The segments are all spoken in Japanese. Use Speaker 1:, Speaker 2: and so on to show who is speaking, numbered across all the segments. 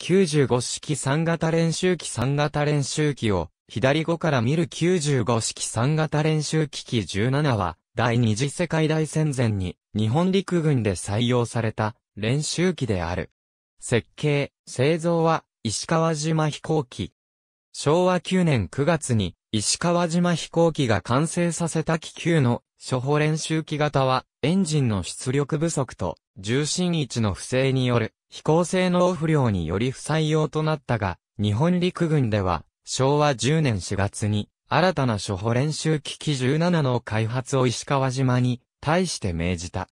Speaker 1: 95式3型練習機3型練習機を左後から見る95式3型練習機器17は第二次世界大戦前に日本陸軍で採用された練習機である。設計、製造は石川島飛行機。昭和9年9月に石川島飛行機が完成させた気球の初歩練習機型はエンジンの出力不足と重心位置の不正による飛行性能不良により不採用となったが、日本陸軍では昭和10年4月に新たな初歩練習機器17の開発を石川島に対して命じた。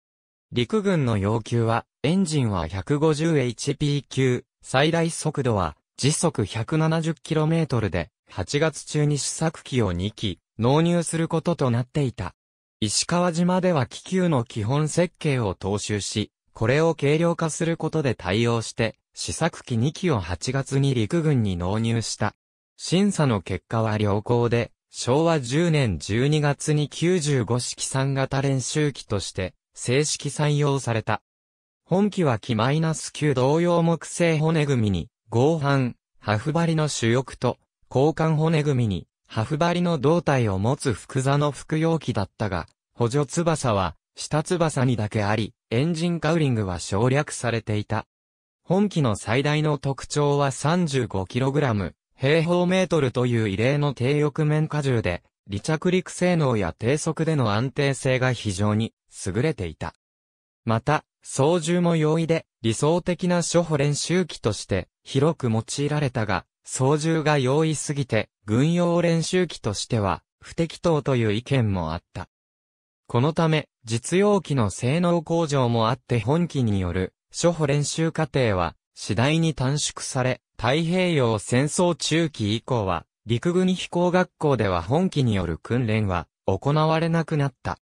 Speaker 1: 陸軍の要求はエンジンは 150HP 級、最大速度は時速 170km で8月中に試作機を2機納入することとなっていた。石川島では気球の基本設計を踏襲し、これを軽量化することで対応して、試作機2機を8月に陸軍に納入した。審査の結果は良好で、昭和10年12月に95式3型練習機として正式採用された。本機は機 -9 同様木製骨組みに合板、ハフ張りの主翼と交換骨組みにハフ張りの胴体を持つ複座の副用機だったが、補助翼は下翼にだけあり、エンジンカウリングは省略されていた。本機の最大の特徴は 35kg 平方メートルという異例の低翼面荷重で、離着陸性能や低速での安定性が非常に優れていた。また、操縦も容易で、理想的な初歩練習機として広く用いられたが、操縦が容易すぎて、軍用練習機としては不適当という意見もあった。このため、実用機の性能向上もあって本機による初歩練習過程は次第に短縮され、太平洋戦争中期以降は陸軍飛行学校では本機による訓練は行われなくなった。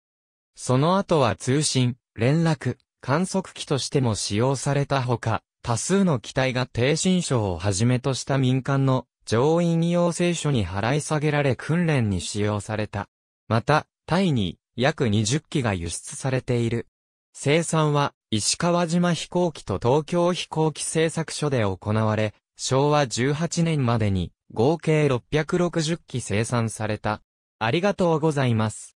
Speaker 1: その後は通信、連絡、観測機としても使用されたほか、多数の機体が低身章をはじめとした民間の乗員要請書に払い下げられ訓練に使用された。また、タイに、約20機が輸出されている。生産は、石川島飛行機と東京飛行機製作所で行われ、昭和18年までに合計660機生産された。ありがとうございます。